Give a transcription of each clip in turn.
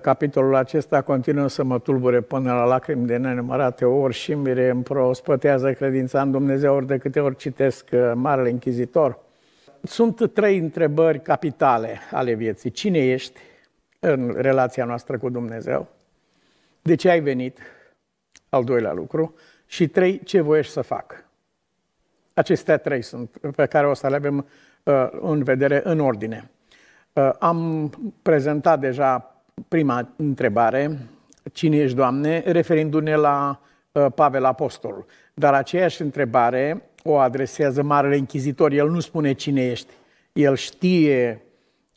capitolul acesta continuă să mă tulbure până la lacrimi de nenumărate ori și mire îmi credința în Dumnezeu ori de câte ori citesc uh, Marele Închizitor. Sunt trei întrebări capitale ale vieții. Cine ești în relația noastră cu Dumnezeu? De ce ai venit? Al doilea lucru. Și trei, ce voiești să fac? Acestea trei sunt pe care o să le avem uh, în vedere în ordine. Uh, am prezentat deja prima întrebare, cine ești, Doamne, referindu-ne la uh, Pavel Apostol. Dar aceeași întrebare o adresează Marele Închizitor. El nu spune cine ești. El știe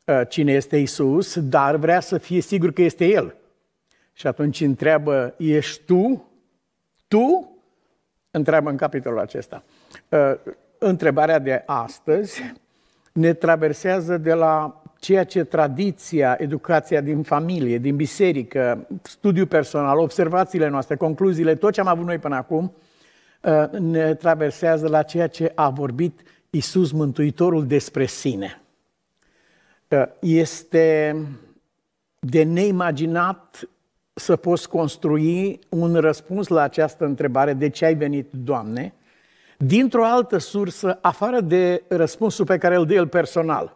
uh, cine este Isus, dar vrea să fie sigur că este El. Și atunci întreabă, ești tu? Tu? Întreabă în capitolul acesta. Uh, întrebarea de astăzi ne traversează de la ceea ce tradiția, educația din familie, din biserică, studiu personal, observațiile noastre, concluziile, tot ce am avut noi până acum, uh, ne traversează la ceea ce a vorbit Isus Mântuitorul despre sine. Uh, este de neimaginat să poți construi un răspuns la această întrebare, de ce ai venit, Doamne, dintr-o altă sursă, afară de răspunsul pe care îl dă el personal –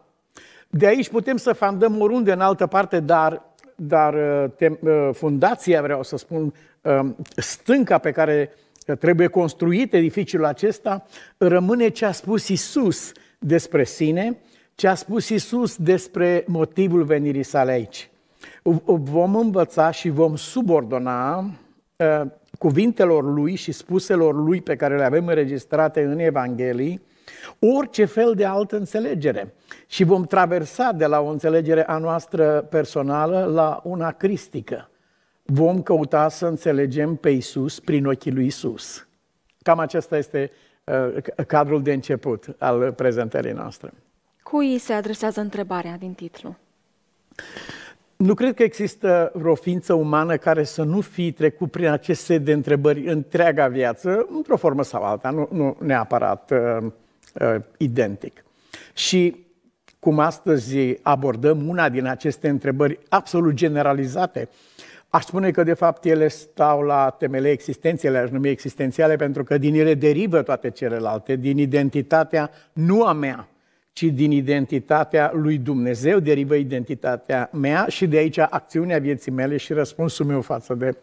de aici putem să fandăm oriunde în altă parte, dar, dar uh, tem, uh, fundația, vreau să spun, um, stânca pe care uh, trebuie construit edificiul acesta, rămâne ce a spus Isus despre sine, ce a spus Isus despre motivul venirii sale aici. Vom învăța și vom subordona cuvintelor lui și spuselor lui pe care le avem înregistrate în Evanghelii, orice fel de altă înțelegere. Și vom traversa de la o înțelegere a noastră personală la una cristică. Vom căuta să înțelegem pe Isus prin ochii lui Isus. Cam acesta este uh, cadrul de început al prezentării noastre. Cui se adresează întrebarea din titlu? Nu cred că există vreo ființă umană care să nu fi trecut prin acest set de întrebări întreaga viață, într-o formă sau alta, nu, nu neapărat uh, uh, identic. Și cum astăzi abordăm una din aceste întrebări absolut generalizate, aș spune că de fapt ele stau la temele existențiale, aș numi existențiale, pentru că din ele derivă toate celelalte, din identitatea nu a mea, ci din identitatea lui Dumnezeu derivă identitatea mea și de aici acțiunea vieții mele și răspunsul meu față de,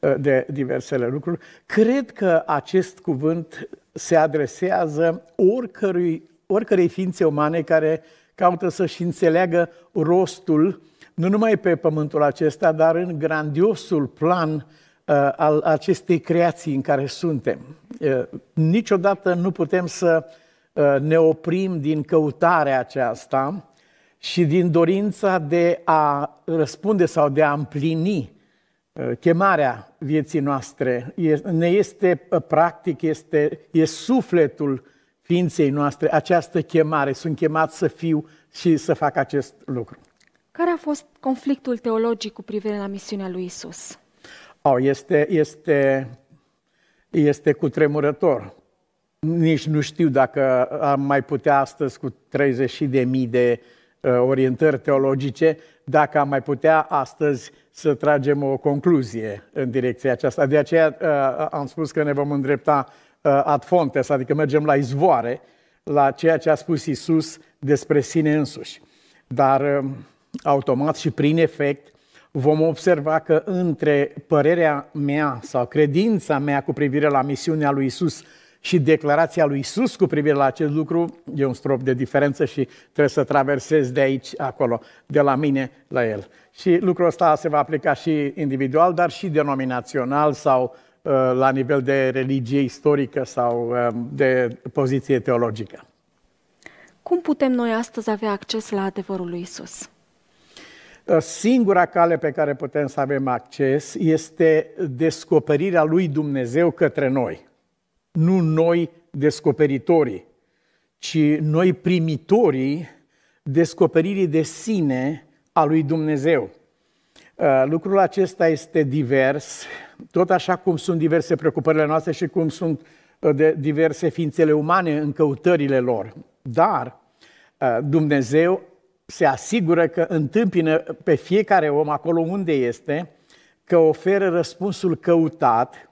uh, de diversele lucruri. Cred că acest cuvânt se adresează oricărui, oricărei ființe umane care caută să-și înțeleagă rostul, nu numai pe pământul acesta, dar în grandiosul plan uh, al acestei creații în care suntem. Uh, niciodată nu putem să uh, ne oprim din căutarea aceasta și din dorința de a răspunde sau de a împlini Uh, chemarea vieții noastre, ne este uh, practic, este, e sufletul ființei noastre, această chemare. Sunt chemat să fiu și să fac acest lucru. Care a fost conflictul teologic cu privire la misiunea lui Isus? Oh, este, este, este cutremurător. Nici nu știu dacă am mai putea astăzi cu 30 de mii de uh, orientări teologice dacă am mai putea astăzi să tragem o concluzie în direcția aceasta. De aceea uh, uh, am spus că ne vom îndrepta uh, ad fontes, adică mergem la izvoare, la ceea ce a spus Isus despre sine însuși. Dar automat și prin efect vom observa că între părerea mea sau credința mea cu privire la misiunea lui Isus și declarația lui Isus cu privire la acest lucru e un strop de diferență și trebuie să traversez de aici acolo, de la mine la el. Și lucrul ăsta se va aplica și individual, dar și denominațional sau uh, la nivel de religie istorică sau uh, de poziție teologică. Cum putem noi astăzi avea acces la adevărul lui Isus? Uh, singura cale pe care putem să avem acces este descoperirea lui Dumnezeu către noi nu noi descoperitorii, ci noi primitorii descoperirii de sine a lui Dumnezeu. Uh, lucrul acesta este divers, tot așa cum sunt diverse preocupările noastre și cum sunt uh, de diverse ființele umane în căutările lor. Dar uh, Dumnezeu se asigură că întâmpină pe fiecare om acolo unde este, că oferă răspunsul căutat,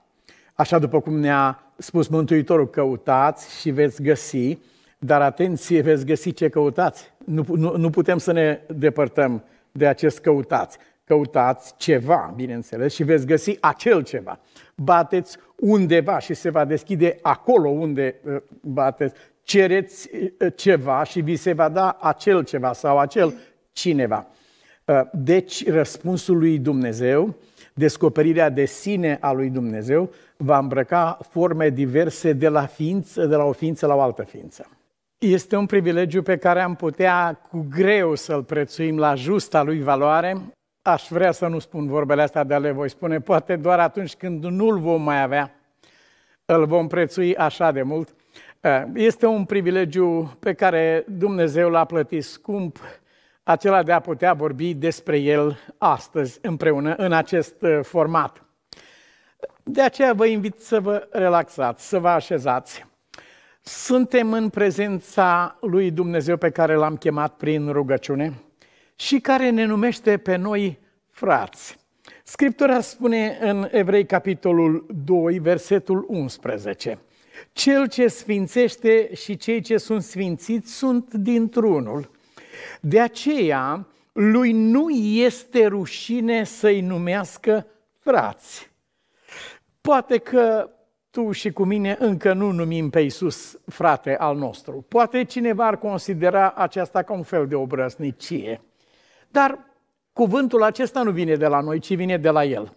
așa după cum ne-a spus Mântuitorul, căutați și veți găsi, dar atenție, veți găsi ce căutați. Nu, nu, nu putem să ne depărtăm de acest căutați. Căutați ceva, bineînțeles, și veți găsi acel ceva. Bateți undeva și se va deschide acolo unde uh, bateți. Cereți uh, ceva și vi se va da acel ceva sau acel cineva. Uh, deci, răspunsul lui Dumnezeu, descoperirea de sine a lui Dumnezeu, va îmbrăca forme diverse de la, ființă, de la o ființă la o altă ființă. Este un privilegiu pe care am putea cu greu să-l prețuim la justa lui valoare. Aș vrea să nu spun vorbele astea, dar le voi spune poate doar atunci când nu-l vom mai avea, îl vom prețui așa de mult. Eh, este un privilegiu pe care Dumnezeu l-a plătit scump, acela de a putea vorbi despre el astăzi împreună, în acest eh, format. De aceea vă invit să vă relaxați, să vă așezați. Suntem în prezența lui Dumnezeu pe care l-am chemat prin rugăciune și care ne numește pe noi frați. Scriptura spune în Evrei capitolul 2, versetul 11. Cel ce sfințește și cei ce sunt sfințiți sunt dintr-unul. De aceea, lui nu este rușine să-i numească frați. Poate că tu și cu mine încă nu numim pe Iisus frate al nostru. Poate cineva ar considera aceasta ca un fel de obrăznicie. Dar cuvântul acesta nu vine de la noi, ci vine de la El.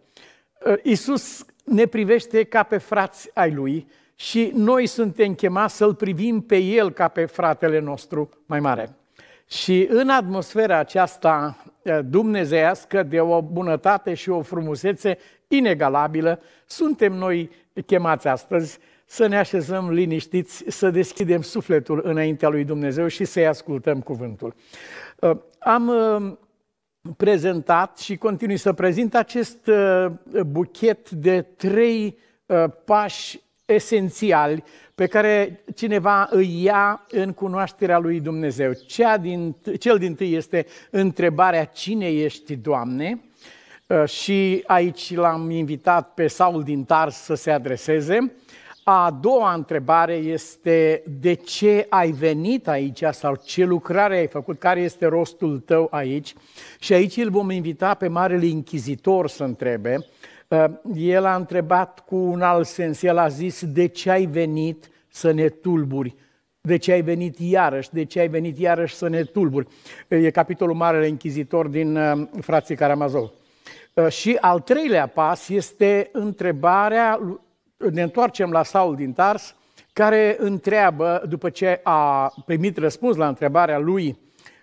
Uh, Iisus ne privește ca pe frați ai Lui și noi suntem chemați să-L privim pe El ca pe fratele nostru mai mare. Și în atmosfera aceasta uh, dumnezeiască de o bunătate și o frumusețe inegalabilă, suntem noi chemați astăzi să ne așezăm liniștiți, să deschidem sufletul înaintea lui Dumnezeu și să-i ascultăm cuvântul. Uh, am uh, prezentat și continui să prezint acest uh, buchet de trei pași esențiali pe care cineva îi ia în cunoașterea lui Dumnezeu. Cea din, cel din tâi este întrebarea cine ești, Doamne? Uh, și aici l-am invitat pe Saul din Tars să se adreseze. A doua întrebare este de ce ai venit aici sau ce lucrare ai făcut, care este rostul tău aici. Și aici îl vom invita pe Marele Inchizitor să întrebe. Uh, el a întrebat cu un alt sens, el a zis de ce ai venit să ne tulburi, de ce ai venit iarăși, de ce ai venit iarăși să ne tulburi. E capitolul Marele Inchizitor din uh, Frații Caramazov. Uh, și al treilea pas este întrebarea, ne întoarcem la Saul din Tars, care întreabă, după ce a primit răspuns la întrebarea lui,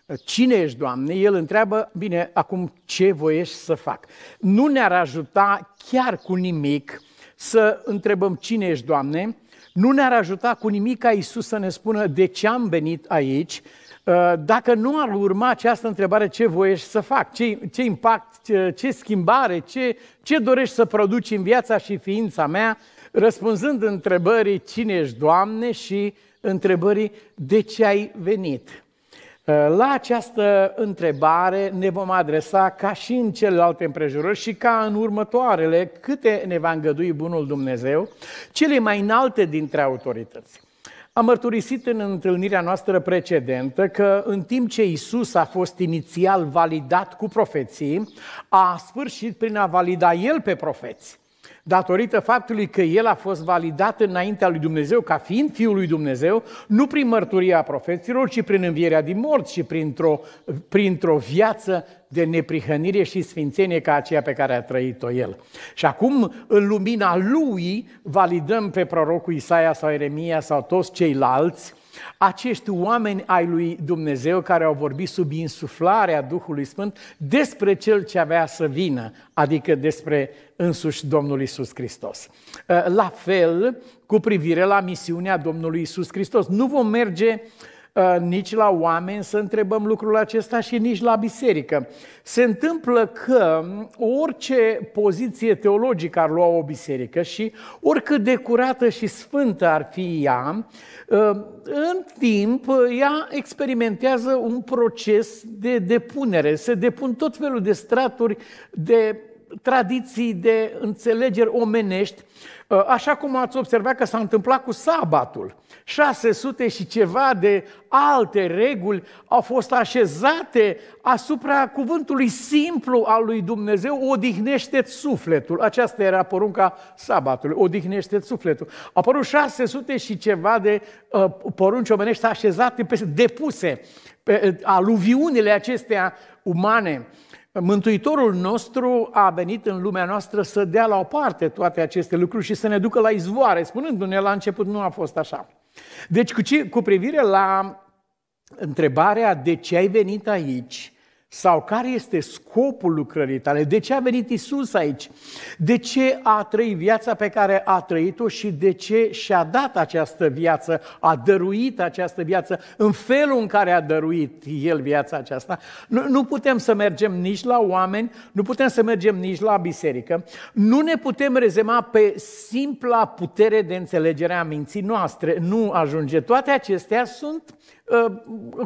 uh, Cine ești, Doamne? El întreabă, bine, acum ce voiești să fac? Nu ne-ar ajuta chiar cu nimic să întrebăm cine ești, Doamne? Nu ne-ar ajuta cu nimic ca Isus să ne spună de ce am venit aici, Uh, dacă nu ar urma această întrebare, ce voiești să fac? Ce, ce impact, ce, ce schimbare, ce, ce dorești să produci în viața și ființa mea? Răspunzând întrebării cine ești, Doamne, și întrebării de ce ai venit. Uh, la această întrebare ne vom adresa ca și în celelalte împrejurări și ca în următoarele, câte ne va îngădui Bunul Dumnezeu, cele mai înalte dintre autorități. Am mărturisit în întâlnirea noastră precedentă că în timp ce Isus a fost inițial validat cu profeții, a sfârșit prin a valida el pe profeți datorită faptului că el a fost validat înaintea lui Dumnezeu ca fiind Fiul lui Dumnezeu, nu prin mărturia profeților, ci prin învierea din morți și printr-o, printr-o viață de neprihănire și sfințenie ca aceea pe care a trăit-o el. Și acum, în lumina lui, validăm pe prorocul Isaia sau Eremia sau toți ceilalți, acești oameni ai lui Dumnezeu care au vorbit sub insuflarea Duhului Sfânt despre Cel ce avea să vină, adică despre însuși Domnul Isus Hristos. Eh, la fel cu privire la misiunea Domnului Isus Hristos. Nu vom merge uh, Uh, nici la oameni să întrebăm lucrul acesta și nici la biserică. Se întâmplă că orice poziție teologică ar lua o biserică și oricât de curată și sfântă ar fi ea, uh, în timp ea experimentează un proces de depunere. Se depun tot felul de straturi de tradiții, de înțelegeri omenești Uh, așa cum ați observat că s-a întâmplat cu sabatul. 600 și ceva de alte reguli au fost așezate asupra cuvântului simplu al lui Dumnezeu, odihnește sufletul. Aceasta era porunca sabatului, odihnește sufletul. Au apărut 600 și ceva de uh, porunci omenești așezate, depuse, pe uh, aluviunile acestea umane Mântuitorul nostru a venit în lumea noastră să dea la o parte toate aceste lucruri și să ne ducă la izvoare, spunându-ne la început nu a fost așa. Deci cu, ce, cu privire la întrebarea de ce ai venit aici, sau care este scopul lucrării tale? De ce a venit Isus aici? De ce a trăit viața pe care a trăit-o și de ce și-a dat această viață, a dăruit această viață în felul în care a dăruit El viața aceasta? Nu, nu putem să mergem nici la oameni, nu putem să mergem nici la biserică, nu ne putem rezema pe simpla putere de înțelegere a minții noastre. Nu ajunge. Toate acestea sunt Uh,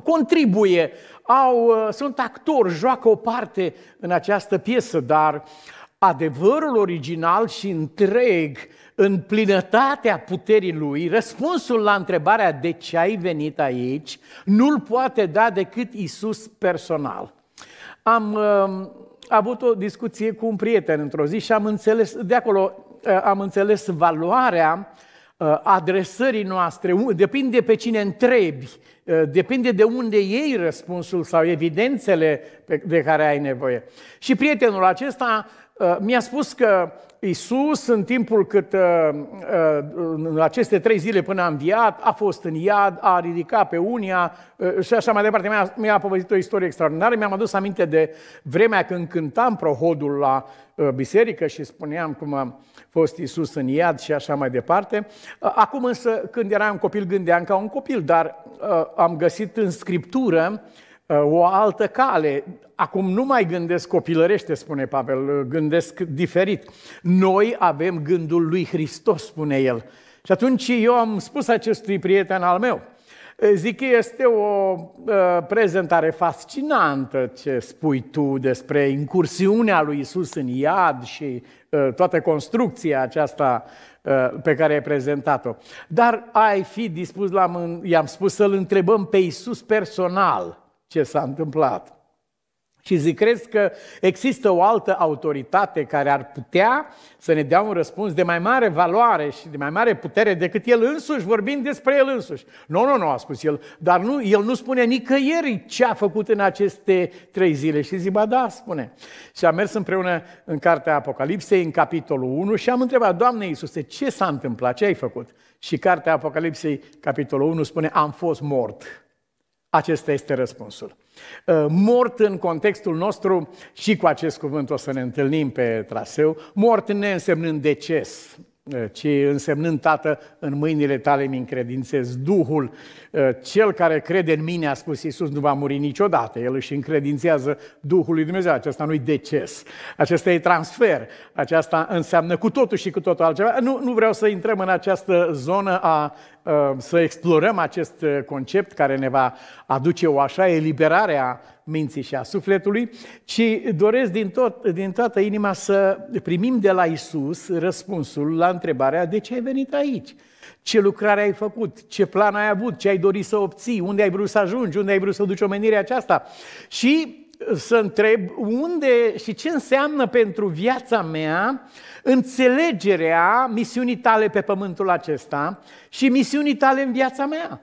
contribuie, au, uh, sunt actori, joacă o parte în această piesă, dar adevărul original și întreg, în plinătatea puterii lui, răspunsul la întrebarea de ce ai venit aici, nu-l poate da decât Isus personal. Am uh, avut o discuție cu un prieten într-o zi și am înțeles, de acolo uh, am înțeles valoarea uh, Uh, adresării noastre, depinde pe cine întrebi, uh, depinde de unde iei răspunsul sau evidențele de care ai nevoie. Și prietenul acesta uh, mi-a spus că Isus, în timpul cât în aceste trei zile până a înviat, a fost în iad, a ridicat pe unia și așa mai departe. Mi-a, mi-a povestit o istorie extraordinară. Mi-am adus aminte de vremea când cântam prohodul la biserică și spuneam cum fost Isus în iad și așa mai departe. Acum însă, când eram copil, gândeam ca un copil, dar am găsit în Scriptură o altă cale. Acum nu mai gândesc copilărește, spune Pavel, gândesc diferit. Noi avem gândul lui Hristos, spune el. Și atunci eu am spus acestui prieten al meu – Eh, zic că este o eh, prezentare fascinantă ce spui tu despre incursiunea lui Isus în iad și eh, toată construcția aceasta pe care ai prezentat-o. Dar ai fi dispus, la, i-am spus, să-l întrebăm pe Isus personal ce s-a întâmplat. Și zic, crezi că există o altă autoritate care ar putea să ne dea un răspuns de mai mare valoare și de mai mare putere decât el însuși, vorbind despre el însuși. Nu, nu, nu, a spus el, dar nu, el nu spune nicăieri ce a făcut în aceste trei zile. Și zic, ba da, spune. Și am mers împreună în Cartea Apocalipsei, în capitolul 1, și am întrebat, Doamne Iisuse, ce s-a întâmplat, ce ai făcut? Și Cartea Apocalipsei, capitolul 1, spune, am fost mort. Acesta este răspunsul. Uh, mort în contextul nostru, și cu acest cuvânt o să ne întâlnim pe traseu, mort ne însemnând deces, uh, ci însemnând, Tată, în mâinile tale mi încredințez Duhul. Uh, cel care crede în mine, a spus Iisus, nu va muri niciodată. El își încredințează Duhul lui Dumnezeu. Acesta nu-i deces, acesta e transfer, aceasta înseamnă cu totul și cu totul altceva. Nu, nu vreau să intrăm în această zonă a Ehm, să explorăm acest eh, concept care ne va aduce o așa eliberare a minții și a sufletului, ci doresc din, tot, din toată inima să primim de la Isus răspunsul la întrebarea de ce ai venit aici? Ce lucrare ai făcut? Ce plan ai avut? Ce ai dorit să obții? Unde ai vrut să ajungi? Unde ai vrut să duci omenirea aceasta? Și să întreb unde și ce înseamnă pentru viața mea înțelegerea misiunii tale pe pământul acesta și misiunii tale în viața mea.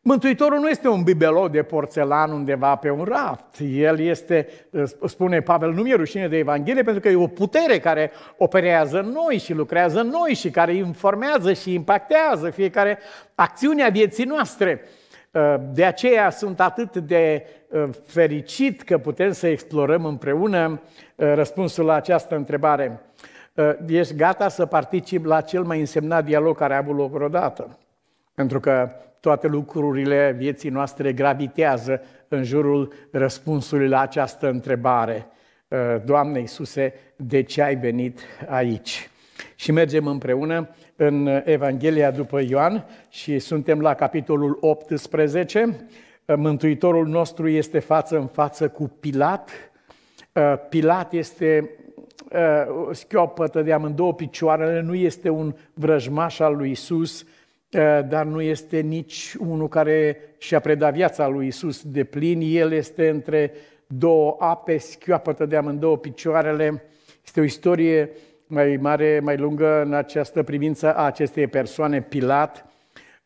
Mântuitorul nu este un bibelou de porțelan undeva pe un raft. El este, uh, spune Pavel, nu mi-e rușine de Evanghelie pentru că e o putere care operează în noi și lucrează în noi și care informează și impactează fiecare acțiune a vieții noastre. Ă, de aceea sunt atât de ă, fericit că putem să explorăm împreună ă, răspunsul la această întrebare. Ești gata să participi la cel mai însemnat dialog care a avut loc vreodată? Pentru că toate lucrurile vieții noastre gravitează în jurul răspunsului la această întrebare. Doamne Iisuse, de ce ai venit aici? Și mergem împreună în Evanghelia după Ioan și suntem la capitolul 18. Mântuitorul nostru este față în față cu Pilat. Uh, Pilat este uh, schiopătă de amândouă picioarele, nu este un vrăjmaș al lui Isus, uh, dar nu este nici unul care și-a predat viața lui Isus de plin. El este între două ape, schioapătă de amândouă picioarele. Este o istorie uh, mai mare, mai lungă în această privință a acestei persoane, Pilat,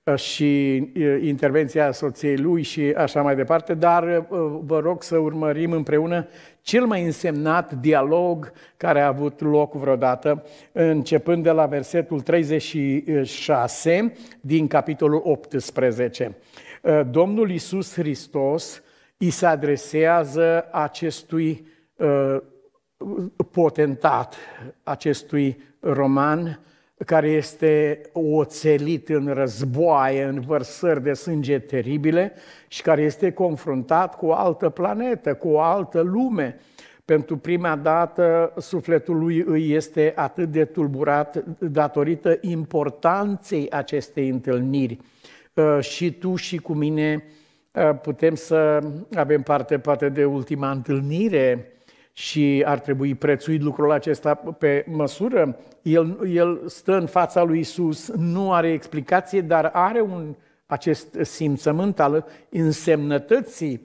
uh, și uh, intervenția soției lui și așa mai departe, dar uh, vă rog să urmărim împreună cel mai însemnat dialog care a avut loc vreodată, începând de la versetul 36 din capitolul 18. Domnul Isus Hristos îi se adresează acestui potentat acestui roman, care este oțelit în războaie, în vărsări de sânge teribile și care este confruntat cu o altă planetă, cu o altă lume. Pentru prima dată, sufletul lui îi este atât de tulburat datorită importanței acestei întâlniri. Uh, și tu și cu mine uh, putem să avem parte poate de ultima întâlnire și ar trebui prețuit lucrul acesta pe măsură. El, el stă în fața lui Isus, nu are explicație, dar are un, acest simțământ al însemnătății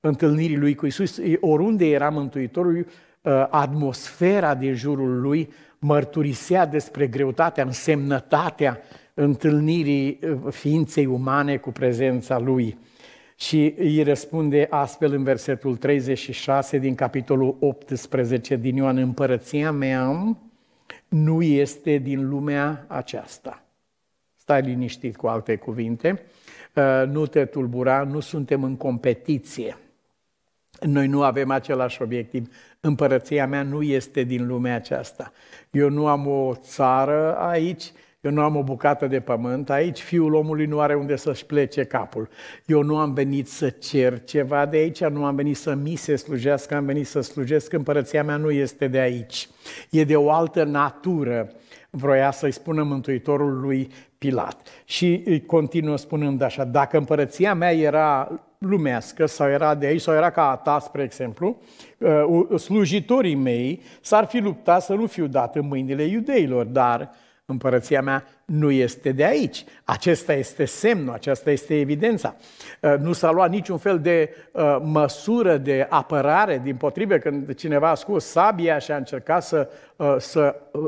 întâlnirii lui cu Isus. Oriunde era Mântuitorul, ă, atmosfera din jurul lui mărturisea despre greutatea, însemnătatea întâlnirii ă, ființei umane cu prezența lui. Și îi răspunde astfel în versetul 36 din capitolul 18 din Ioan, împărăția mea nu este din lumea aceasta. Stai liniștit cu alte cuvinte, ă, nu te tulbura, nu suntem în competiție. Noi nu avem același obiectiv. Împărăția mea nu este din lumea aceasta. Eu nu am o țară aici, eu nu am o bucată de pământ, aici fiul omului nu are unde să-și plece capul. Eu nu am venit să cer ceva de aici, nu am venit să mi se slujească, am venit să slujesc, împărăția mea nu este de aici. E de o altă natură, vroia să-i spună Mântuitorul lui Pilat. Și îi continuă spunând așa, dacă împărăția mea era lumească sau era de aici sau era ca a ta, spre exemplu, uh, slujitorii mei s-ar fi luptat să nu fiu dat în mâinile iudeilor, dar Împărăția mea nu este de aici. Acesta este semnul, aceasta este evidența. Uh, nu s-a luat niciun fel de uh, măsură de apărare, din potrive, când cineva a scos sabia și a încercat să, uh,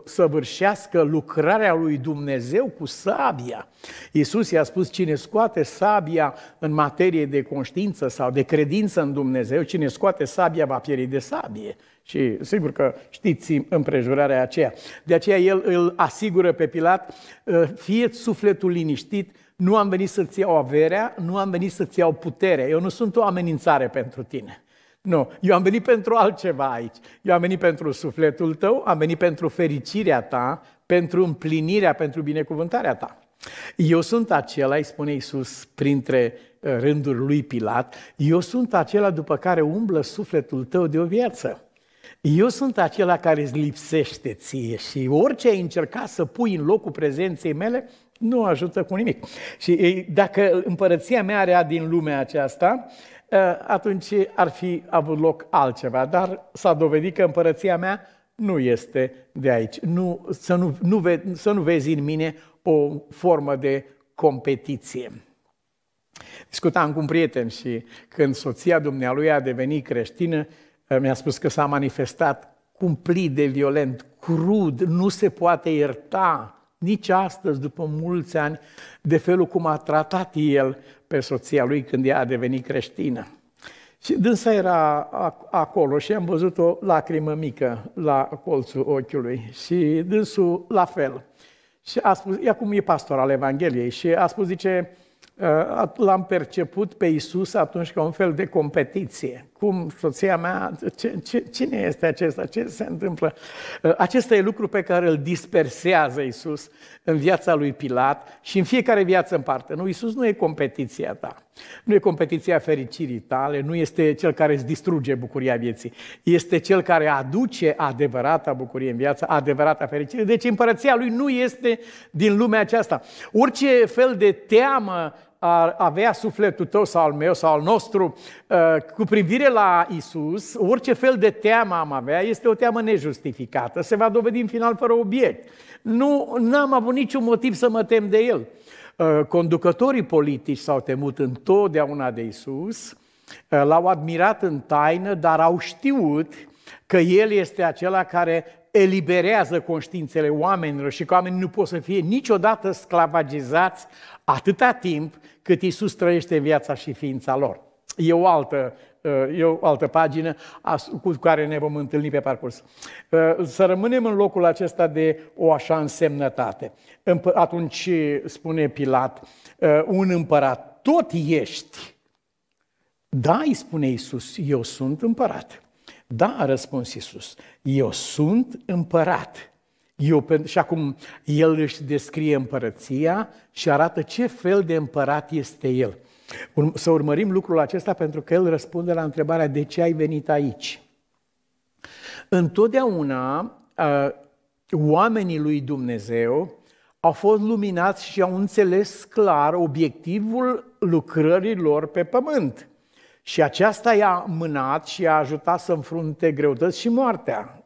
să vârșească lucrarea lui Dumnezeu cu sabia. Iisus i-a spus, cine scoate sabia în materie de conștiință sau de credință în Dumnezeu, cine scoate sabia va pieri de sabie. Și sigur că știți împrejurarea aceea. De aceea el îl asigură pe Pilat, ă, fie sufletul liniștit, nu am venit să-ți iau averea, nu am venit să-ți iau putere, eu nu sunt o amenințare pentru tine. Nu, eu am venit pentru altceva aici. Eu am venit pentru sufletul tău, am venit pentru fericirea ta, pentru împlinirea, pentru binecuvântarea ta. Eu sunt acela, îi spune Iisus printre ă, rândul lui Pilat, eu sunt acela după care umblă sufletul tău de o viață. Eu sunt acela care îți lipsește ție și orice ai încercat să pui în locul prezenței mele, nu ajută cu nimic. Și dacă împărăția mea era din lumea aceasta, atunci ar fi avut loc altceva. Dar s-a dovedit că împărăția mea nu este de aici. Nu, să, nu, nu ve, să nu vezi în mine o formă de competiție. Discutam cu un prieten și când soția dumnealui a devenit creștină, mi-a spus că s-a manifestat cumplit de violent, crud, nu se poate ierta nici astăzi, după mulți ani, de felul cum a tratat el pe soția lui când ea a devenit creștină. Și dânsa era acolo și am văzut o lacrimă mică la colțul ochiului și dânsul la fel. Și a spus, acum e pastor al Evangheliei și a spus, zice, ă, l-am perceput pe Isus atunci ca un fel de competiție cum soția mea, ce, ce, cine este acesta, ce se întâmplă. Uh, acesta e lucru pe care îl dispersează Isus în viața lui Pilat și în fiecare viață în parte. Nu, Isus nu e competiția ta, nu e competiția fericirii tale, nu este cel care îți distruge bucuria vieții, este cel care aduce adevărata bucurie în viață, adevărata fericire. Deci împărăția lui nu este din lumea aceasta. Orice fel de teamă ar avea sufletul tău sau al meu sau al nostru uh, cu privire la Isus, orice fel de teamă am avea, este o teamă nejustificată, se va dovedi în final fără obiect. Nu am avut niciun motiv să mă tem de El. Uh, conducătorii politici s-au temut întotdeauna de Isus, uh, l-au admirat în taină, dar au știut că El este acela care eliberează conștiințele oamenilor și că oamenii nu pot să fie niciodată sclavagizați atâta timp cât Isus trăiește în viața și ființa lor. E o altă, uh, e o altă pagină cu care ne vom întâlni pe parcurs. Uh, să rămânem în locul acesta de o așa însemnătate. Atunci spune Pilat, uh, un împărat, tot ești. Da, îi spune Isus, eu sunt împărat. Da, a răspuns Isus, eu sunt împărat. Eu, și acum el își descrie împărăția și arată ce fel de împărat este el. Să urmărim lucrul acesta pentru că el răspunde la întrebarea de ce ai venit aici. Întotdeauna oamenii lui Dumnezeu au fost luminați și au înțeles clar obiectivul lucrărilor pe pământ. Și aceasta i-a mânat și i-a ajutat să înfrunte greutăți și moartea.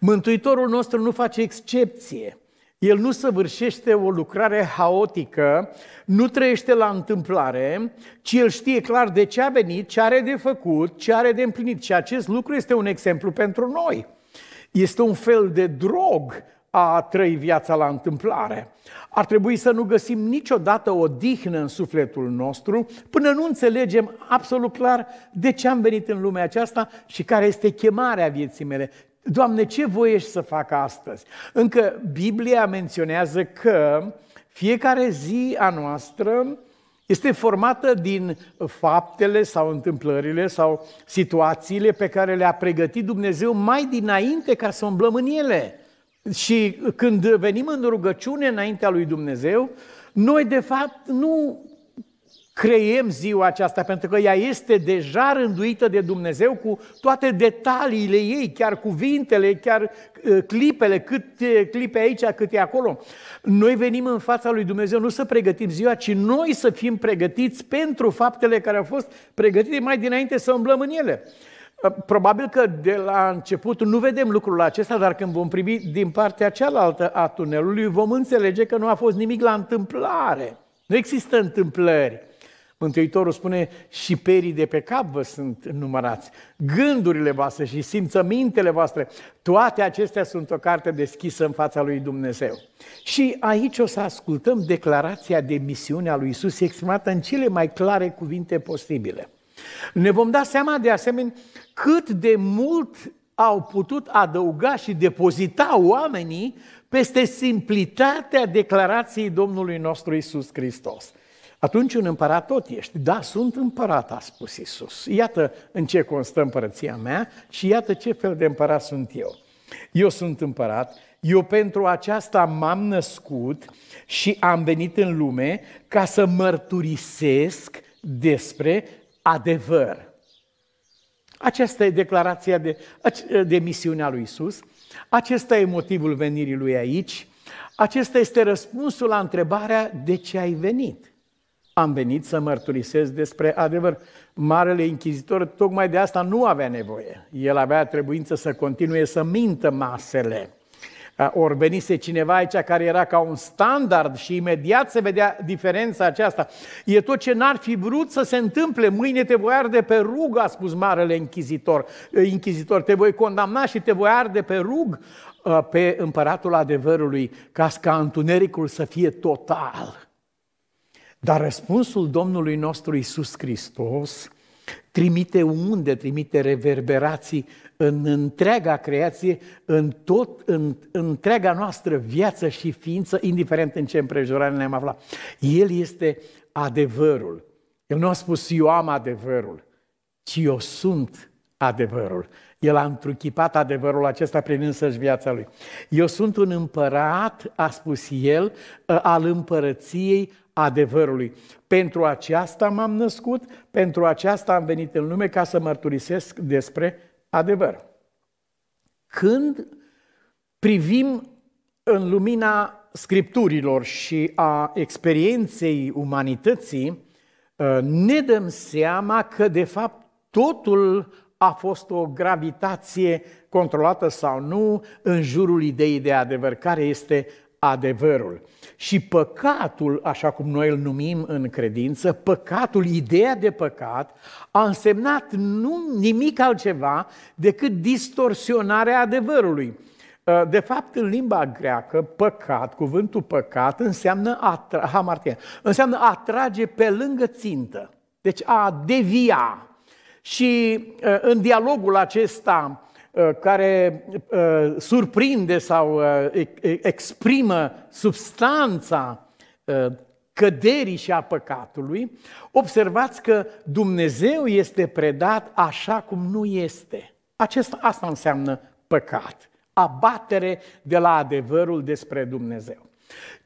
Mântuitorul nostru nu face excepție. El nu săvârșește o lucrare haotică, nu trăiește la întâmplare, ci el știe clar de ce a venit, ce are de făcut, ce are de împlinit. Și acest lucru este un exemplu pentru noi. Este un fel de drog a trăi viața la întâmplare. Ar trebui să nu găsim niciodată o dihnă în sufletul nostru până nu înțelegem absolut clar de ce am venit în lumea aceasta și care este chemarea vieții mele, Doamne, ce voiești să fac astăzi? Încă Biblia menționează că fiecare zi a noastră este formată din faptele sau întâmplările sau situațiile pe care le-a pregătit Dumnezeu mai dinainte ca să umblăm în ele. Și când venim în rugăciune înaintea lui Dumnezeu, noi de fapt nu creiem ziua aceasta, pentru că ea este deja rânduită de Dumnezeu cu toate detaliile ei, chiar cuvintele, chiar uh, clipele, cât uh, clipe aici, cât e acolo. Noi venim în fața lui Dumnezeu nu să pregătim ziua, ci noi să fim pregătiți pentru faptele care au fost pregătite mai dinainte să umblăm în ele. Uh, probabil că de la început nu vedem lucrul acesta, dar când vom primi din partea cealaltă a tunelului, vom înțelege că nu a fost nimic la întâmplare. Nu există întâmplări. Mântuitorul spune, și perii de pe cap vă sunt numărați, gândurile voastre și simțămintele voastre, toate acestea sunt o carte deschisă în fața lui Dumnezeu. Și aici o să ascultăm declarația de misiune a lui Isus exprimată în cele mai clare cuvinte posibile. Ne vom da seama de asemenea cât de mult au putut adăuga și depozita oamenii peste simplitatea declarației Domnului nostru Isus Hristos. Atunci un împărat tot ești. Da, sunt împărat, a spus Isus. Iată în ce constă împărăția mea și iată ce fel de împărat sunt eu. Eu sunt împărat, eu pentru aceasta m-am născut și am venit în lume ca să mărturisesc despre adevăr. Aceasta e declarația de, de misiunea lui Isus. Acesta e motivul venirii lui aici. Acesta este răspunsul la întrebarea de ce ai venit. Am venit să mărturisesc despre adevăr. Marele închizitor tocmai de asta nu avea nevoie. El avea trebuință să continue să mintă masele. Ori venise cineva aici care era ca un standard și imediat se vedea diferența aceasta. E tot ce n-ar fi vrut să se întâmple. Mâine te voi arde pe rug, a spus Marele închizitor. închizitor te voi condamna și te voi arde pe rug pe împăratul adevărului, ca ca întunericul să fie total dar răspunsul Domnului nostru Isus Hristos trimite unde, trimite reverberații în întreaga creație, în tot, în întreaga noastră viață și ființă, indiferent în ce împrejurare ne-am aflat. El este adevărul. El nu a spus eu am adevărul, ci eu sunt adevărul. El a întruchipat adevărul acesta prin însăși viața lui. Eu sunt un împărat, a spus el, ă, al împărăției adevărului. Pentru aceasta m-am născut, pentru aceasta am venit în lume ca să mărturisesc despre adevăr. Când privim în lumina scripturilor și a experienței umanității, ă, ne dăm seama că, de fapt, totul a fost o gravitație controlată sau nu în jurul ideii de adevăr, care este adevărul. Și păcatul, așa cum noi îl numim în credință, păcatul, ideea de păcat, a însemnat nu nimic altceva decât distorsionarea adevărului. Uh, de fapt, în limba greacă, păcat, cuvântul păcat, înseamnă, atra, ha, Martin, înseamnă a trage pe lângă țintă. Deci a devia, și uh, în dialogul acesta uh, care uh, surprinde sau exprimă substanța căderii și a păcatului, observați că Dumnezeu este predat așa cum nu este. Acesta, asta înseamnă păcat, abatere de la adevărul despre Dumnezeu.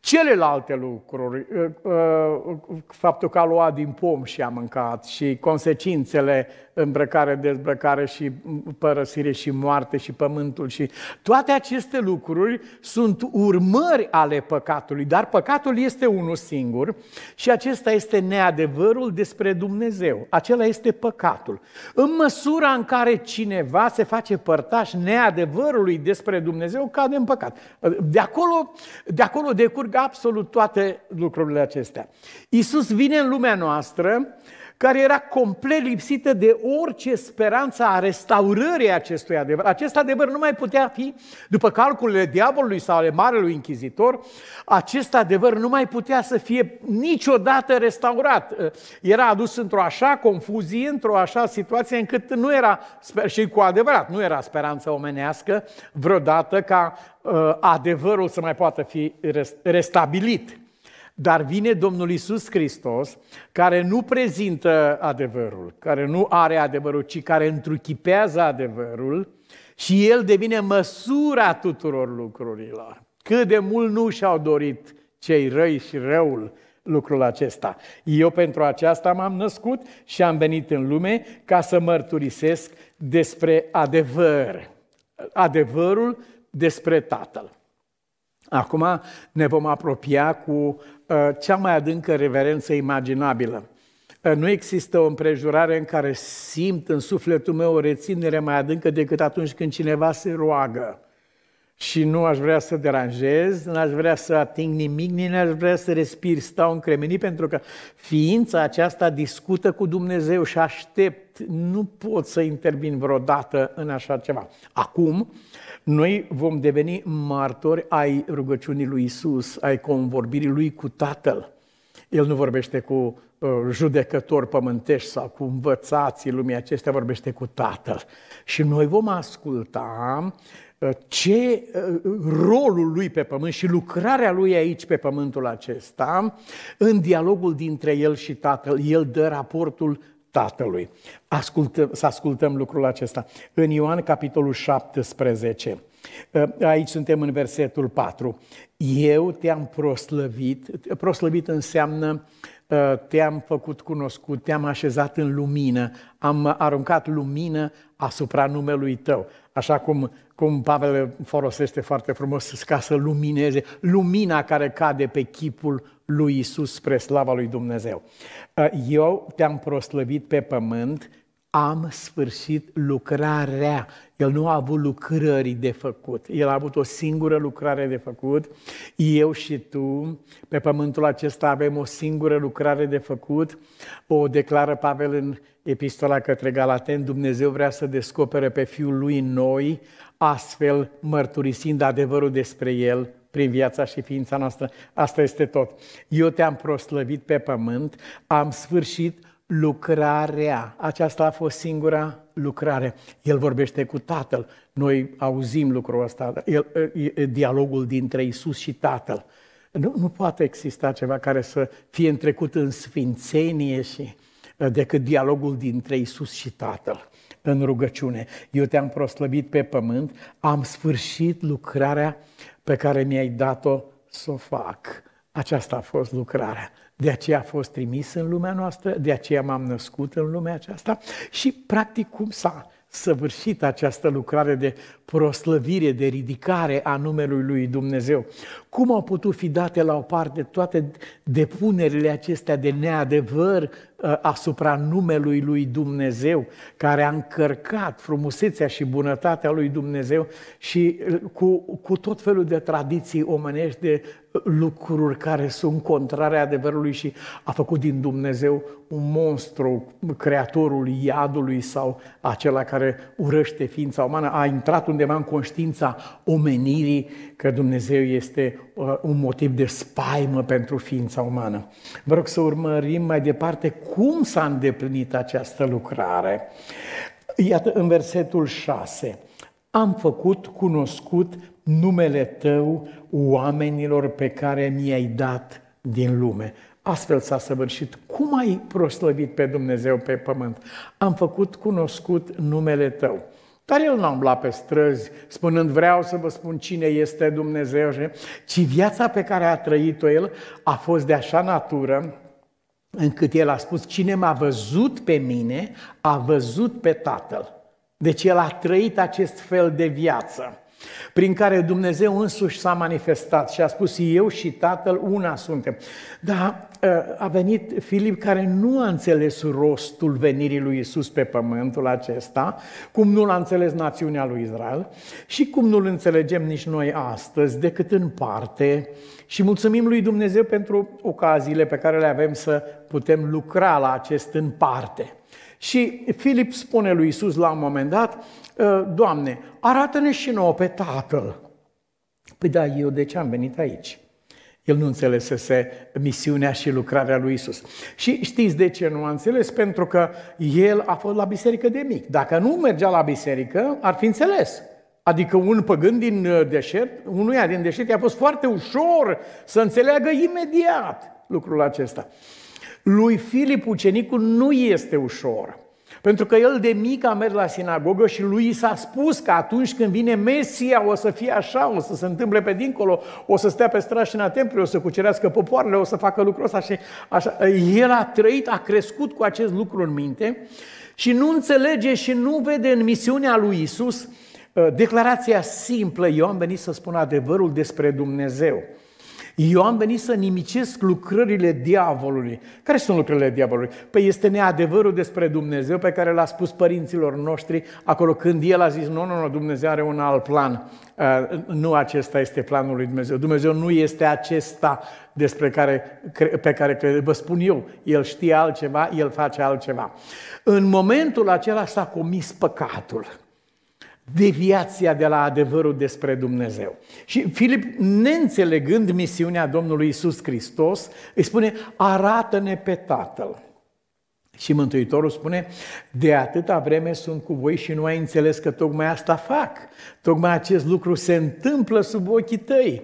Celelalte lucruri, ă, ă, faptul că a luat din pom și a mâncat și consecințele îmbrăcare, dezbrăcare și părăsire și moarte și pământul și toate aceste lucruri sunt urmări ale păcatului, dar păcatul este unul singur și acesta este neadevărul despre Dumnezeu. Acela este păcatul. În măsura în care cineva se face părtaș neadevărului despre Dumnezeu, cade în păcat. De acolo, de acolo decur parcurg absolut toate lucrurile acestea. Isus vine în lumea noastră care era complet lipsită de orice speranță a restaurării acestui adevăr. Acest adevăr nu mai putea fi, după calculele diavolului sau ale Marelui închizitor, acest adevăr nu mai putea să fie niciodată restaurat. Era adus într-o așa confuzie, într-o așa situație încât nu era, și cu adevărat, nu era speranță omenească vreodată ca uh, adevărul să mai poată fi restabilit. Dar vine Domnul Isus Hristos, care nu prezintă adevărul, care nu are adevărul, ci care întruchipează adevărul și El devine măsura tuturor lucrurilor. Cât de mult nu și-au dorit cei răi și răul lucrul acesta. Eu pentru aceasta m-am născut și am venit în lume ca să mărturisesc despre adevăr. Adevărul despre Tatăl. Acum ne vom apropia cu Uh, cea mai adâncă reverență imaginabilă. Uh, nu există o împrejurare în care simt în sufletul meu o reținere mai adâncă decât atunci când cineva se roagă. Și nu aș vrea să deranjez, n-aș vrea să ating nimic, nici n-aș vrea să respir, stau încremenit, pentru că ființa aceasta discută cu Dumnezeu și aștept nu pot să intervin vreodată în așa ceva. Acum, noi vom deveni martori ai rugăciunii lui Isus, ai convorbirii lui cu Tatăl. El nu vorbește cu uh, judecători pământești sau cu învățații lumii acestea, vorbește cu Tatăl. Și noi vom asculta uh, ce uh, rolul lui pe pământ și lucrarea lui aici pe pământul acesta, în dialogul dintre el și tatăl, el dă raportul Tatălui. Ascultăm, să ascultăm lucrul acesta. În Ioan, capitolul 17, ă, aici suntem în versetul 4. Eu te-am proslăvit, proslăvit înseamnă ă, te-am făcut cunoscut, te-am așezat în lumină, am aruncat lumină asupra numelui tău, Așa cum, cum Pavel folosește foarte frumos ca să lumineze lumina care cade pe chipul lui Isus spre slava lui Dumnezeu. Uh, eu te-am proslăvit pe pământ, am sfârșit lucrarea el nu a avut lucrări de făcut, el a avut o singură lucrare de făcut. Eu și tu, pe pământul acesta, avem o singură lucrare de făcut. O declară Pavel în epistola către Galaten, Dumnezeu vrea să descopere pe Fiul lui noi, astfel mărturisind adevărul despre El prin viața și ființa noastră. Asta este tot. Eu te-am proslăvit pe pământ, am sfârșit lucrarea. Aceasta a fost singura lucrare. El vorbește cu Tatăl. Noi auzim lucrul ăsta, el, dialogul dintre Isus și Tatăl. Nu, nu poate exista ceva care să fie întrecut în sfințenie și decât dialogul dintre Isus și Tatăl în rugăciune. Eu te-am proslăbit pe pământ, am sfârșit lucrarea pe care mi-ai dat-o să o fac. Aceasta a fost lucrarea de aceea a fost trimis în lumea noastră, de aceea m-am născut în lumea aceasta și, practic, cum s-a săvârșit această lucrare de proslăvire, de ridicare a numelui lui Dumnezeu. Cum au putut fi date la o parte toate depunerile acestea de neadevăr uh, asupra numelui lui Dumnezeu, care a încărcat frumusețea și bunătatea lui Dumnezeu și uh, cu, cu tot felul de tradiții omenești, de uh, lucruri care sunt contrare adevărului și a făcut din Dumnezeu un monstru, creatorul iadului sau acela care urăște ființa umană, a intrat un undeva în conștiința omenirii că Dumnezeu este uh, un motiv de spaimă pentru ființa umană. Vă rog să urmărim mai departe cum s-a îndeplinit această lucrare. Iată, în versetul 6, am făcut cunoscut numele Tău oamenilor pe care mi-ai dat din lume. Astfel s-a săvârșit. Cum ai proslăvit pe Dumnezeu pe pământ? Am făcut cunoscut numele Tău. Dar el nu umblat pe străzi spunând vreau să vă spun cine este Dumnezeu, ci viața pe care a trăit-o el a fost de așa natură încât el a spus, cine m-a văzut pe mine, a văzut pe Tatăl. Deci el a trăit acest fel de viață prin care Dumnezeu însuși s-a manifestat și a spus eu și Tatăl una suntem. Dar ă, a venit Filip care nu a înțeles rostul venirii lui Isus pe pământul acesta, cum nu l-a înțeles națiunea lui Israel și cum nu-l înțelegem nici noi astăzi, decât în parte. Și mulțumim lui Dumnezeu pentru ocaziile pe care le avem să putem lucra la acest în parte. Și Filip spune lui Isus la un moment dat, Ă, Doamne, arată-ne și nouă pe Tatăl. Păi da, eu de ce am venit aici? El nu înțelesese misiunea și lucrarea lui Isus. Și știți de ce nu a înțeles? Pentru că el a fost la biserică de mic. Dacă nu mergea la biserică, ar fi înțeles. Adică un păgând din ă, deșert, unuia din deșert, i-a fost foarte ușor să înțeleagă imediat lucrul acesta. Lui Filip, ucenicul, nu este ușor. Pentru că el de mic a mers la sinagogă și lui s-a spus că atunci când vine Mesia o să fie așa, o să se întâmple pe dincolo, o să stea pe strașina templului, o să cucerească popoarele, o să facă lucrul ăsta și așa. El a trăit, a crescut cu acest lucru în minte și nu înțelege și nu vede în misiunea lui Isus uh, declarația simplă, eu am venit să spun adevărul despre Dumnezeu. Eu am venit să nimicesc lucrările diavolului. Care sunt lucrările diavolului? Păi este neadevărul despre Dumnezeu pe care l-a spus părinților noștri acolo când el a zis, nu, nu, nu, Dumnezeu are un alt plan. Uh, nu acesta este planul lui Dumnezeu. Dumnezeu nu este acesta despre care, pe care cred. Vă spun eu, el știe altceva, el face altceva. În momentul acela s-a comis păcatul deviația de la adevărul despre Dumnezeu. Și Filip, neînțelegând misiunea Domnului Isus Hristos, îi spune, arată-ne pe Tatăl. Și Mântuitorul spune, de atâta vreme sunt cu voi și nu ai înțeles că tocmai asta fac. Tocmai acest lucru se întâmplă sub ochii tăi.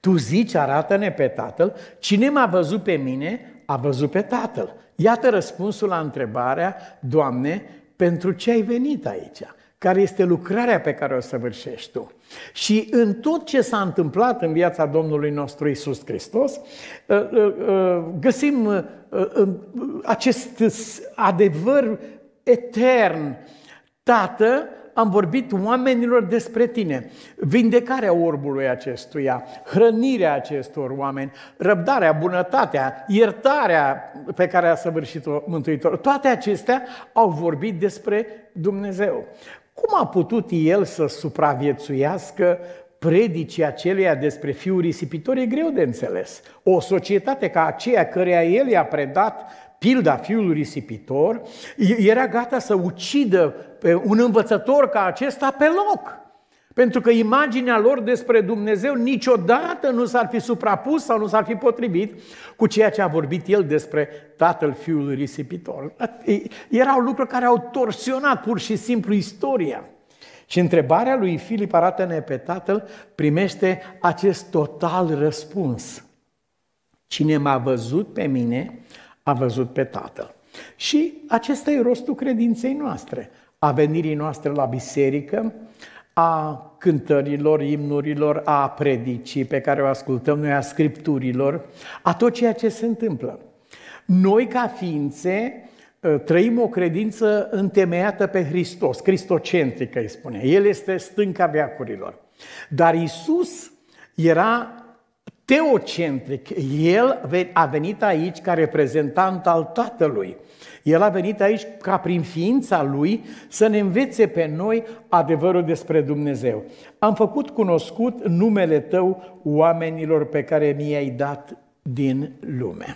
Tu zici, arată-ne pe Tatăl, cine m-a văzut pe mine, a văzut pe Tatăl. Iată răspunsul la întrebarea, Doamne, pentru ce ai venit aici? care este lucrarea pe care o săvârșești tu. Și în tot ce s-a întâmplat în viața Domnului nostru Isus Hristos, ă, ă, ă, găsim acest adevăr etern. Tată, am vorbit oamenilor despre tine, vindecarea orbului acestuia, hrănirea acestor oameni, răbdarea, bunătatea, iertarea pe care a săvârșit-o Mântuitorul. Toate acestea au vorbit despre Dumnezeu. Cum a putut el să supraviețuiască predicii aceleia despre fiul risipitor e greu de înțeles. O societate ca aceea căreia el i-a predat pilda fiului risipitor, era gata să ucidă un învățător ca acesta pe loc. Pentru că imaginea lor despre Dumnezeu niciodată nu s-ar fi suprapus sau nu s-ar fi potrivit cu ceea ce a vorbit el despre Tatăl Fiul Risipitor. Erau lucruri care au torsionat pur și simplu istoria. Și întrebarea lui Filip arată-ne pe Tatăl, primește acest total răspuns. Cine m-a văzut pe mine, a văzut pe Tatăl. Și acesta e rostul credinței noastre, a venirii noastre la biserică, a cântărilor, imnurilor, a predicii pe care o ascultăm noi, a scripturilor, a tot ceea ce se întâmplă. Noi, ca ființe, ă, trăim o credință întemeiată pe Hristos, cristocentrică îi spune. El este stânca veacurilor. Dar Isus era teocentric. El a venit aici ca reprezentant al Tatălui. El a venit aici ca prin ființa Lui să ne învețe pe noi adevărul despre Dumnezeu. Am făcut cunoscut numele Tău oamenilor pe care mi-ai dat din lume.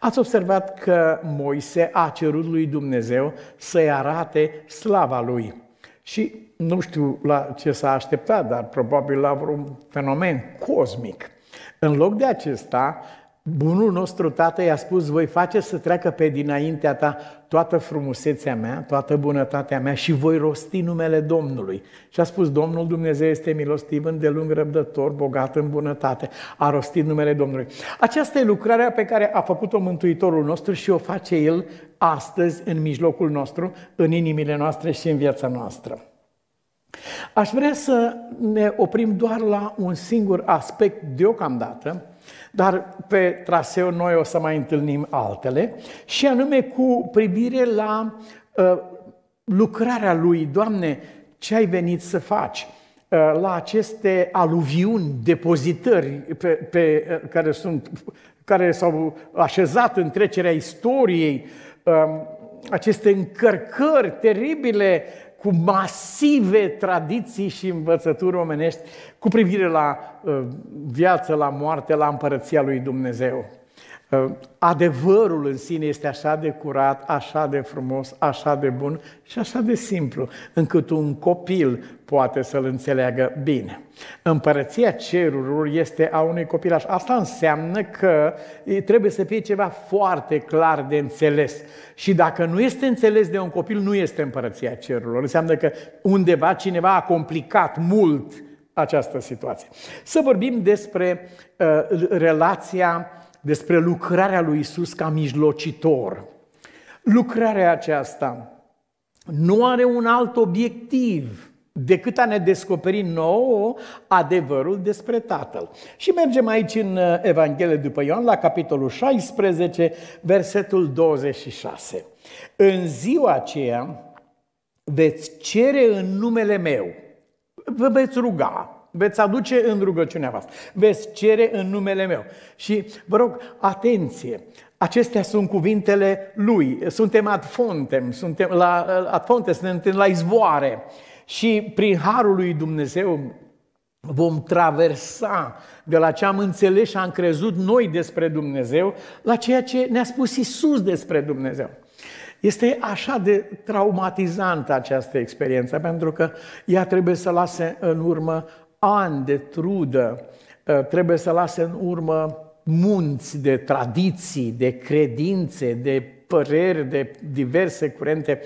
Ați observat că Moise a cerut lui Dumnezeu să-i arate slava lui. Și nu știu la ce s-a așteptat, dar probabil la vreun fenomen cosmic. În loc de acesta, Bunul nostru Tată i-a spus, voi face să treacă pe dinaintea ta toată frumusețea mea, toată bunătatea mea și voi rosti numele Domnului. Și a spus, Domnul Dumnezeu este milostiv, îndelung răbdător, bogat în bunătate. A rostit numele Domnului. Aceasta e lucrarea pe care a făcut-o Mântuitorul nostru și o face El astăzi în mijlocul nostru, în inimile noastre și în viața noastră. Aș vrea să ne oprim doar la un singur aspect deocamdată, dar pe traseu noi o să mai întâlnim altele și anume cu privire la uh, lucrarea lui, Doamne, ce ai venit să faci? Uh, la aceste aluviuni, depozitări pe, pe, uh, care, sunt, care s-au așezat în trecerea istoriei, um, aceste încărcări teribile cu masive tradiții și învățături omenești cu privire la uh, viață, la moarte, la împărăția lui Dumnezeu. Uh, adevărul în sine este așa de curat, așa de frumos, așa de bun și așa de simplu, încât un copil poate să-l înțeleagă bine. Împărăția cerurilor este a unui copilaș. Asta înseamnă că trebuie să fie ceva foarte clar de înțeles. Și dacă nu este înțeles de un copil, nu este împărăția cerurilor. Înseamnă că undeva cineva a complicat mult această situație. Să vorbim despre uh, relația, despre lucrarea lui Isus ca mijlocitor. Lucrarea aceasta nu are un alt obiectiv decât a ne descoperi nouă adevărul despre Tatăl. Și mergem aici în uh, Evanghelie după Ioan, la capitolul 16, versetul 26. În ziua aceea veți cere în numele meu, vă veți ruga, veți aduce în rugăciunea voastră, veți cere în numele meu. Și vă rog, atenție, Acestea sunt cuvintele lui. Suntem ad fontem, suntem la, ad fontem, suntem la izvoare și prin harul lui Dumnezeu vom traversa de la ce am înțeles și am crezut noi despre Dumnezeu la ceea ce ne-a spus Isus despre Dumnezeu. Este așa de traumatizantă această experiență, pentru că ea trebuie să lase în urmă ani de trudă, ă, trebuie să lase în urmă munți de tradiții, de credințe, de păreri, de diverse curente.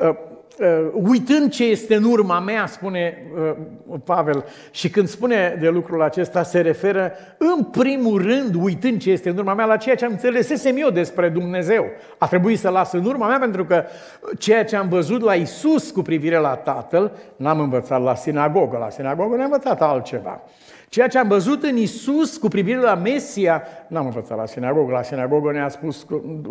Ă, Uh, uitând ce este în urma mea, spune uh, Pavel, și când spune de lucrul acesta, se referă în primul rând, uitând ce este în urma mea, la ceea ce am înțelesesem eu despre Dumnezeu. A trebuit să las în urma mea pentru că ceea ce am văzut la Isus cu privire la Tatăl, n-am învățat la sinagogă. La sinagogă ne am învățat altceva. Ceea ce am văzut în Isus cu privire la Mesia, n-am învățat la sinagogă, la sinagogă ne-a spus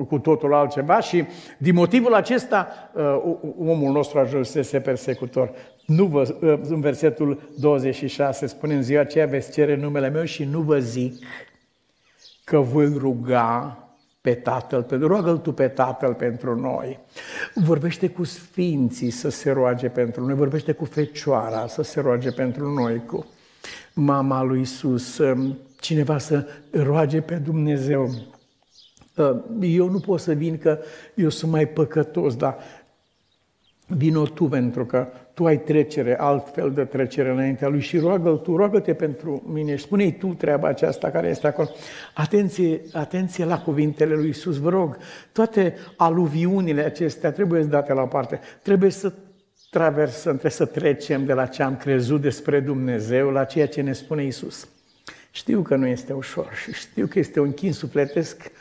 cu totul altceva și din motivul acesta uh, omul nostru ajunsese persecutor. Nu vă, uh, în versetul 26 spune în ziua aceea veți cere numele meu și nu vă zic că voi ruga pe Tatăl, pentru roagă-L tu pe Tatăl pentru noi. Vorbește cu sfinții să se roage pentru noi, vorbește cu Fecioara să se roage pentru noi, cu mama lui Isus, um, cineva să roage pe Dumnezeu. Uh, eu nu pot să vin că eu sunt mai păcătos, dar vino tu pentru că tu ai trecere, altfel de trecere înaintea lui și roagă-l tu, roagă-te pentru mine și spune-i tu treaba aceasta care este acolo. Atenție, atenție la cuvintele lui Isus, vă rog, toate aluviunile acestea trebuie să date la parte, trebuie să traversăm, trebuie să trecem de la ce am crezut despre Dumnezeu la ceea ce ne spune Isus. Știu că nu este ușor și știu că este un chin sufletesc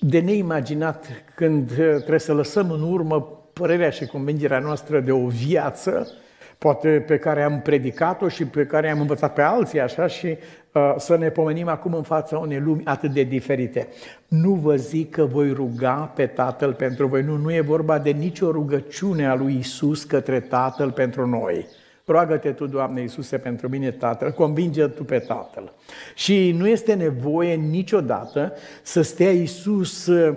de neimaginat când uh, trebuie să lăsăm în urmă părerea și convingerea noastră de o viață, poate pe care am predicat-o și pe care am învățat pe alții așa și Uh, să ne pomenim acum în fața unei lumi atât de diferite. Nu vă zic că voi ruga pe Tatăl pentru voi. Nu, nu e vorba de nicio rugăciune a lui Isus către Tatăl pentru noi. Roagă-te Tu, Doamne Iisuse, pentru mine, Tatăl, convinge Tu pe Tatăl. Și nu este nevoie niciodată să stea Iisus uh,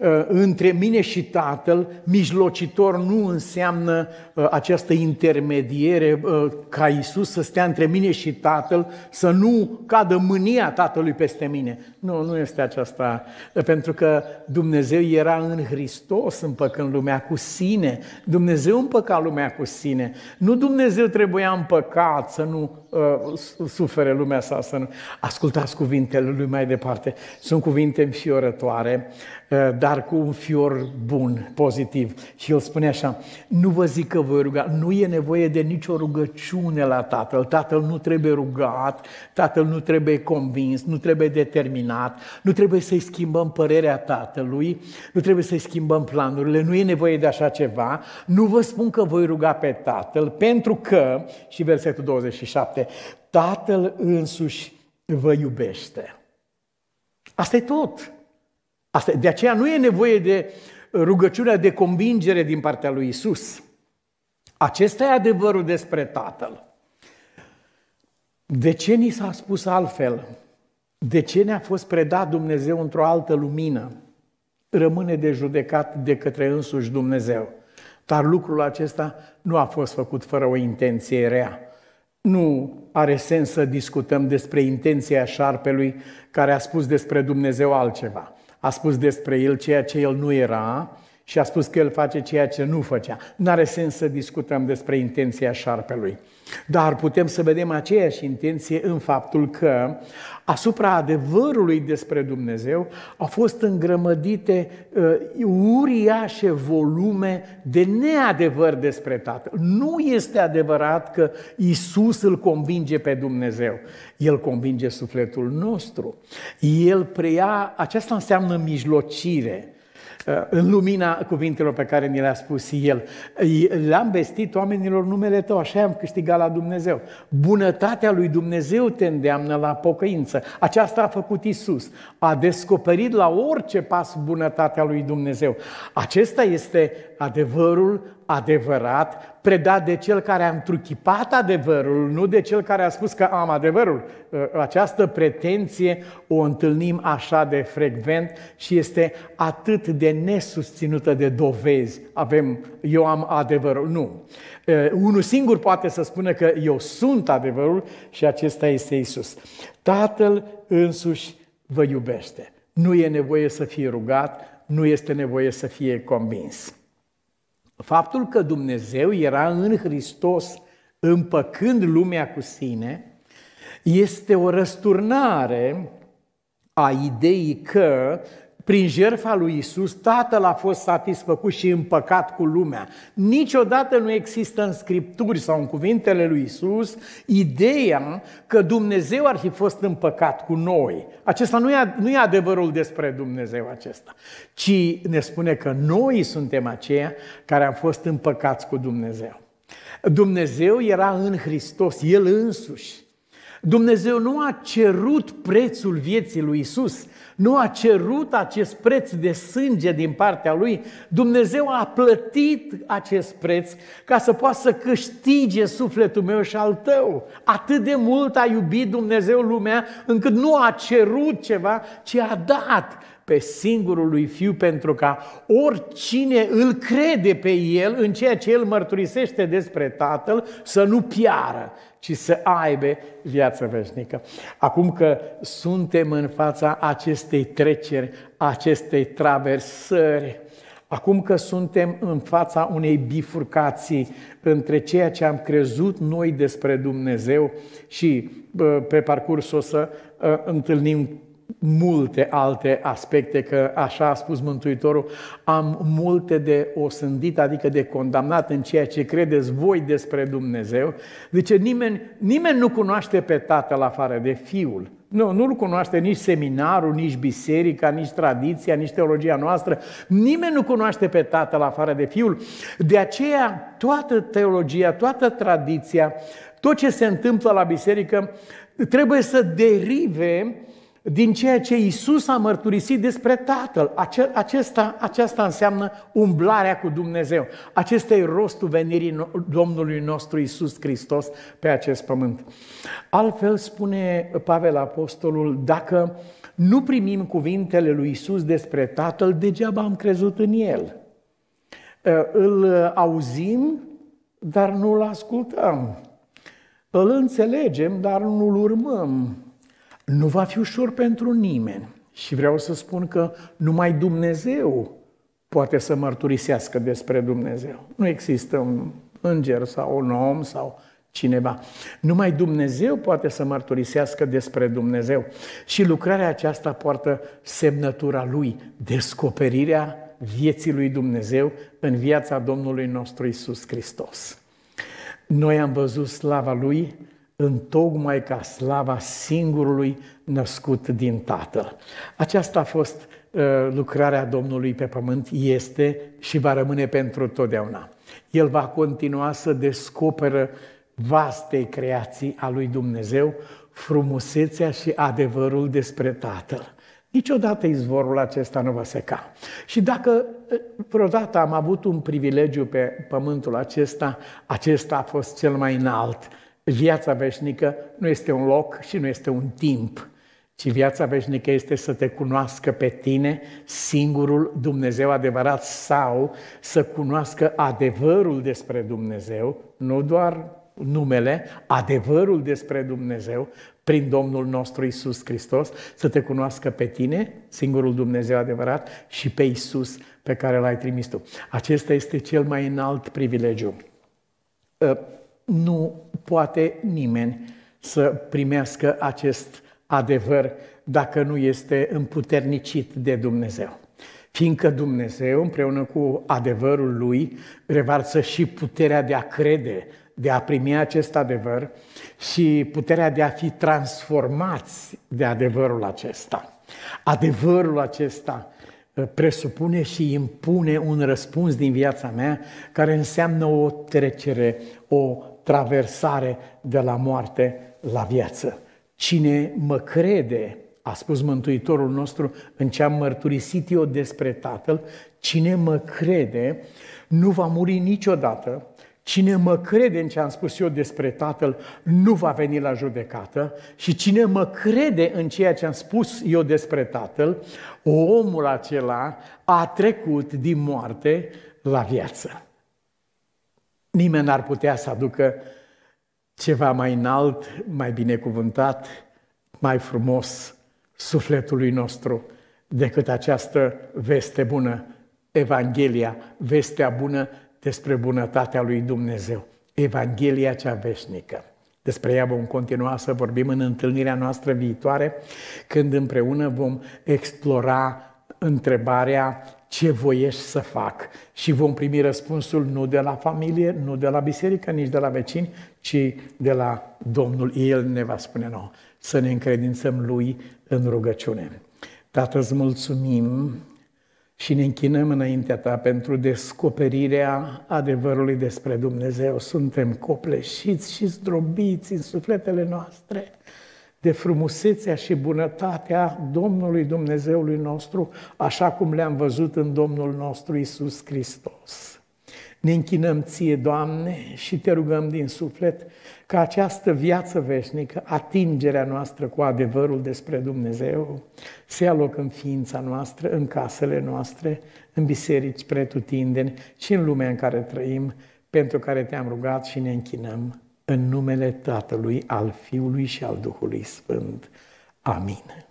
Uh, între mine și Tatăl, mijlocitor nu înseamnă uh, această intermediere uh, ca Isus să stea între mine și Tatăl, să nu cadă mânia Tatălui peste mine. Nu, nu este aceasta, pentru că Dumnezeu era în Hristos împăcând lumea cu sine. Dumnezeu împăca lumea cu sine. Nu Dumnezeu trebuia împăcat să nu uh, sufere lumea sa. Să nu... Ascultați cuvintele lui mai departe. Sunt cuvinte înfiorătoare. Eh, dar cu un fior bun, pozitiv. Și el spune așa, nu vă zic că voi ruga, nu e nevoie de nicio rugăciune la tatăl, tatăl nu trebuie rugat, tatăl nu trebuie convins, nu trebuie determinat, nu trebuie să-i schimbăm părerea tatălui, nu trebuie să-i schimbăm planurile, nu e nevoie de așa ceva, nu vă spun că voi ruga pe tatăl, pentru că, și versetul 27, tatăl însuși vă iubește. Asta e tot. Asta, de aceea nu e nevoie de uh, rugăciunea de convingere din partea lui Isus. Acesta e adevărul despre Tatăl. De ce ni s-a spus altfel? De ce ne-a fost predat Dumnezeu într-o altă lumină? Rămâne de judecat de către însuși Dumnezeu. Dar lucrul acesta nu a fost făcut fără o intenție rea. Nu are sens să discutăm despre intenția șarpelui care a spus despre Dumnezeu altceva a spus despre el ceea ce el nu era și a spus că el face ceea ce nu făcea. Nu are sens să discutăm despre intenția șarpelui. Dar putem să vedem aceeași intenție în faptul că asupra adevărului despre Dumnezeu au fost îngrămădite uh, uriașe volume de neadevăr despre Tatăl. Nu este adevărat că Isus îl convinge pe Dumnezeu. El convinge sufletul nostru. El preia, aceasta înseamnă mijlocire în lumina cuvintelor pe care ni le-a spus El. Le-am vestit oamenilor numele Tău, așa am câștigat la Dumnezeu. Bunătatea lui Dumnezeu te îndeamnă la pocăință. Aceasta a făcut Isus. A descoperit la orice pas bunătatea lui Dumnezeu. Acesta este adevărul adevărat, predat de cel care a întruchipat adevărul, nu de cel care a spus că am adevărul. Uh, această pretenție o întâlnim așa de frecvent și este atât de nesusținută de dovezi. Avem, eu am adevărul. Nu. Uh, unul singur poate să spună că eu sunt adevărul și acesta este Isus. Tatăl însuși vă iubește. Nu e nevoie să fie rugat, nu este nevoie să fie convins faptul că Dumnezeu era în Hristos împăcând lumea cu sine, este o răsturnare a ideii că prin jertfa lui Isus, Tatăl a fost satisfăcut și împăcat cu lumea. Niciodată nu există în Scripturi sau în cuvintele lui Isus ideea că Dumnezeu ar fi fost împăcat cu noi. Acesta nu e, nu e adevărul despre Dumnezeu acesta, ci ne spune că noi suntem aceia care am fost împăcați cu Dumnezeu. Dumnezeu era în Hristos, El însuși. Dumnezeu nu a cerut prețul vieții lui Isus, nu a cerut acest preț de sânge din partea lui. Dumnezeu a plătit acest preț ca să poată să câștige sufletul meu și al tău. Atât de mult a iubit Dumnezeu lumea încât nu a cerut ceva, ci a dat pe singurul lui Fiu pentru ca oricine îl crede pe El în ceea ce El mărturisește despre Tatăl să nu piară, ci să aibă viață veșnică. Acum că suntem în fața acestei treceri, acestei traversări, Acum că suntem în fața unei bifurcații între ceea ce am crezut noi despre Dumnezeu și pe parcurs o să ă, întâlnim multe alte aspecte, că așa a spus Mântuitorul, am multe de osândit, adică de condamnat în ceea ce credeți voi despre Dumnezeu. Zice, nimeni, nimeni nu cunoaște pe Tatăl afară de Fiul. Nu, nu-l cunoaște nici seminarul, nici biserica, nici tradiția, nici teologia noastră. Nimeni nu cunoaște pe Tatăl afară de Fiul. De aceea, toată teologia, toată tradiția, tot ce se întâmplă la biserică, trebuie să derive din ceea ce Isus a mărturisit despre Tatăl. Acesta, aceasta înseamnă umblarea cu Dumnezeu. Acesta e rostul venirii Domnului nostru Isus Hristos pe acest pământ. Altfel spune Pavel Apostolul, dacă nu primim cuvintele lui Isus despre Tatăl, degeaba am crezut în El. Îl auzim, dar nu-l ascultăm. Îl înțelegem, dar nu-l urmăm nu va fi ușor pentru nimeni. Și vreau să spun că numai Dumnezeu poate să mărturisească despre Dumnezeu. Nu există un înger sau un om sau cineva. Numai Dumnezeu poate să mărturisească despre Dumnezeu. Și lucrarea aceasta poartă semnătura Lui, descoperirea vieții lui Dumnezeu în viața Domnului nostru Isus Hristos. Noi am văzut slava Lui, tocmai ca slava singurului născut din Tatăl. Aceasta a fost uh, lucrarea Domnului pe pământ, este și va rămâne pentru totdeauna. El va continua să descoperă vaste creații a lui Dumnezeu, frumusețea și adevărul despre Tatăl. Niciodată izvorul acesta nu va seca. Și dacă uh, vreodată am avut un privilegiu pe pământul acesta, acesta a fost cel mai înalt Viața veșnică nu este un loc și nu este un timp, ci viața veșnică este să te cunoască pe tine, singurul Dumnezeu adevărat, sau să cunoască adevărul despre Dumnezeu, nu doar numele, adevărul despre Dumnezeu, prin Domnul nostru Isus Hristos, să te cunoască pe tine, singurul Dumnezeu adevărat, și pe Isus pe care l-ai trimis tu. Acesta este cel mai înalt privilegiu ă, nu poate nimeni să primească acest adevăr dacă nu este împuternicit de Dumnezeu. Fiindcă Dumnezeu, împreună cu adevărul lui, revarță și puterea de a crede, de a primi acest adevăr și puterea de a fi transformați de adevărul acesta. Adevărul acesta uh, presupune și impune un răspuns din viața mea care înseamnă o trecere, o traversare de la moarte la viață. Cine mă crede, a spus Mântuitorul nostru în ce am mărturisit eu despre Tatăl, cine mă crede nu va muri niciodată, cine mă crede în ce am spus eu despre Tatăl nu va veni la judecată și cine mă crede în ceea ce am spus eu despre Tatăl, omul acela a trecut din moarte la viață. Nimeni n-ar putea să aducă ceva mai înalt, mai binecuvântat, mai frumos sufletului nostru decât această veste bună, Evanghelia, vestea bună despre bunătatea lui Dumnezeu, Evanghelia cea veșnică. Despre ea vom continua să vorbim în întâlnirea noastră viitoare, când împreună vom explora întrebarea ce voiești să fac. Și vom primi răspunsul nu de la familie, nu de la biserică, nici de la vecini, ci de la Domnul. El ne va spune nou. să ne încredințăm Lui în rugăciune. Tată, îți mulțumim și ne închinăm înaintea Ta pentru descoperirea adevărului despre Dumnezeu. Suntem copleșiți și zdrobiți în sufletele noastre de frumusețea și bunătatea Domnului Dumnezeului nostru, așa cum le-am văzut în Domnul nostru Isus Hristos. Ne închinăm ție, Doamne, și te rugăm din suflet ca această viață veșnică, atingerea noastră cu adevărul despre Dumnezeu, se ia loc în ființa noastră, în casele noastre, în biserici pretutindeni și în lumea în care trăim, pentru care te-am rugat și ne închinăm în numele Tatălui, al Fiului și al Duhului Sfânt. Amin.